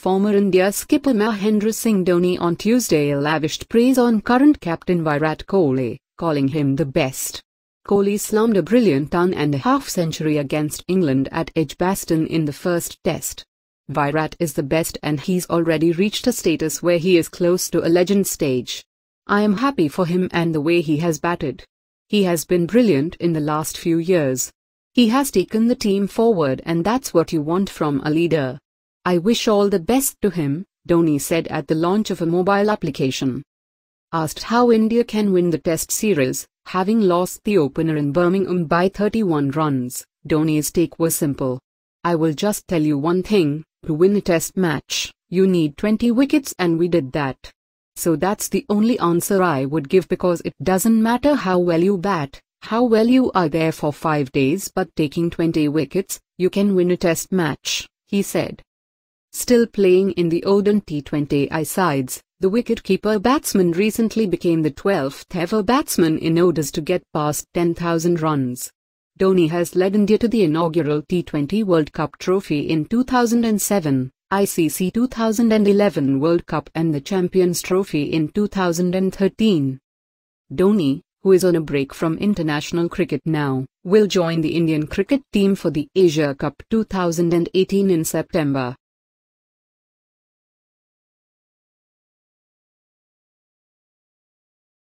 Former India skipper Mahendra Singh Dhoni on Tuesday lavished praise on current captain Virat Kohli, calling him the best. Kohli slammed a brilliant ton and a half century against England at Edgbaston in the first test. Virat is the best and he's already reached a status where he is close to a legend stage. I am happy for him and the way he has batted. He has been brilliant in the last few years. He has taken the team forward and that's what you want from a leader. I wish all the best to him, Dhoni said at the launch of a mobile application. Asked how India can win the Test series, having lost the opener in Birmingham by 31 runs, Dhoni's take was simple. I will just tell you one thing, to win a Test match, you need 20 wickets and we did that. So that's the only answer I would give because it doesn't matter how well you bat, how well you are there for 5 days but taking 20 wickets, you can win a Test match, he said. Still playing in the Odin T20I sides, the wicketkeeper batsman recently became the 12th ever batsman in ODIs to get past 10,000 runs. Dhoni has led India to the inaugural T20 World Cup trophy in 2007, ICC 2011 World Cup and the Champions Trophy in 2013. Dhoni, who is on a break from international cricket now, will join the Indian cricket team for the Asia Cup 2018 in September.